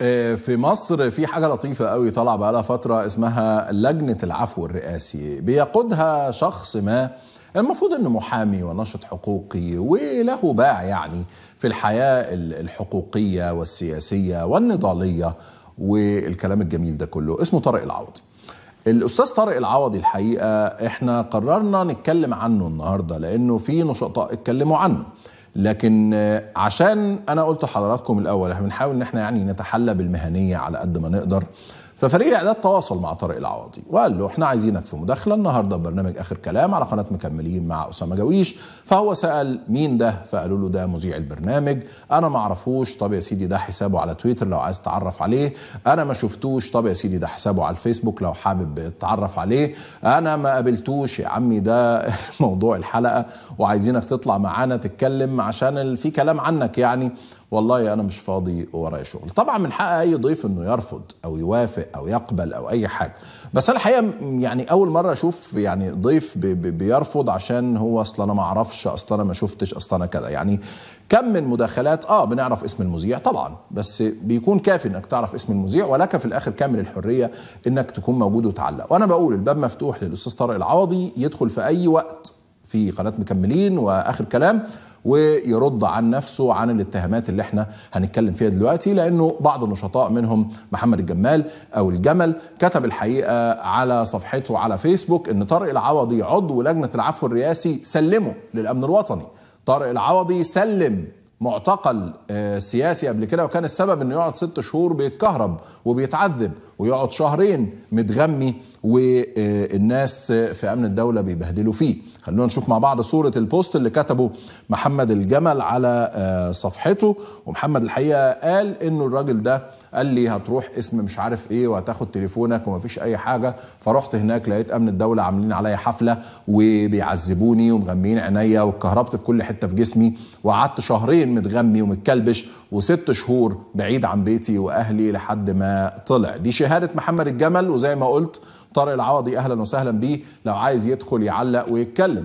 آه، في مصر في حاجة لطيفة قوي طالعة بقالها فترة اسمها لجنة العفو الرئاسي بيقودها شخص ما المفروض انه محامي وناشط حقوقي وله باع يعني في الحياة الحقوقية والسياسية والنضالية والكلام الجميل ده كله اسمه طارق العوضي الاستاذ طارق العوضي الحقيقه احنا قررنا نتكلم عنه النهارده لانه في نشطاء اتكلموا عنه لكن آه، عشان انا قلت لحضراتكم الاول احنا بنحاول ان احنا يعني نتحلى بالمهنيه على قد ما نقدر ففريق الاعداد تواصل مع طارق العواضي وقال له احنا عايزينك في مداخله النهارده برنامج اخر كلام على قناه مكملين مع اسامه جويش فهو سال مين ده فقالوا له ده مذيع البرنامج انا ما اعرفوش طب يا سيدي ده حسابه على تويتر لو عايز تعرف عليه انا ما شفتوش طب يا سيدي ده حسابه على الفيسبوك لو حابب تتعرف عليه انا ما قابلتوش يا عمي ده موضوع الحلقه وعايزينك تطلع معانا تتكلم عشان في كلام عنك يعني والله انا مش فاضي ورايا شغل طبعا من حق اي ضيف انه يرفض او يوافق او يقبل او اي حاجه بس انا الحقيقه يعني اول مره اشوف يعني ضيف بي بي بيرفض عشان هو اصل انا ما اعرفش اصل انا ما شفتش اصل انا كذا يعني كم من مداخلات اه بنعرف اسم المذيع طبعا بس بيكون كافي انك تعرف اسم المذيع ولك في الاخر كامل الحريه انك تكون موجود وتعلق وانا بقول الباب مفتوح للاستاذ طارق العوضي يدخل في اي وقت في قناه مكملين واخر كلام ويرد عن نفسه عن الاتهامات اللي احنا هنتكلم فيها دلوقتي لانه بعض النشطاء منهم محمد الجمال او الجمل كتب الحقيقه على صفحته على فيسبوك ان طارق العوضي عضو لجنه العفو الرئاسي سلمه للامن الوطني طارق العوضي سلم معتقل آه، سياسي قبل كده وكان السبب انه يقعد ست شهور بيتكهرب وبيتعذب ويقعد شهرين متغمي والناس في امن الدوله بيبهدلوا فيه خلونا نشوف مع بعض صوره البوست اللي كتبه محمد الجمل على آه، صفحته ومحمد الحقيقه قال انه الراجل ده قال لي هتروح اسم مش عارف ايه وهتاخد تليفونك ومفيش اي حاجه فرحت هناك لقيت امن الدوله عاملين عليا حفله وبيعذبوني ومغميين عينيا واتكهربت في كل حته في جسمي وقعدت شهرين متغمي ومتكلبش وست شهور بعيد عن بيتي واهلي لحد ما طلع دي شهاده محمد الجمل وزي ما قلت طارق العوضي اهلا وسهلا بيه لو عايز يدخل يعلق ويتكلم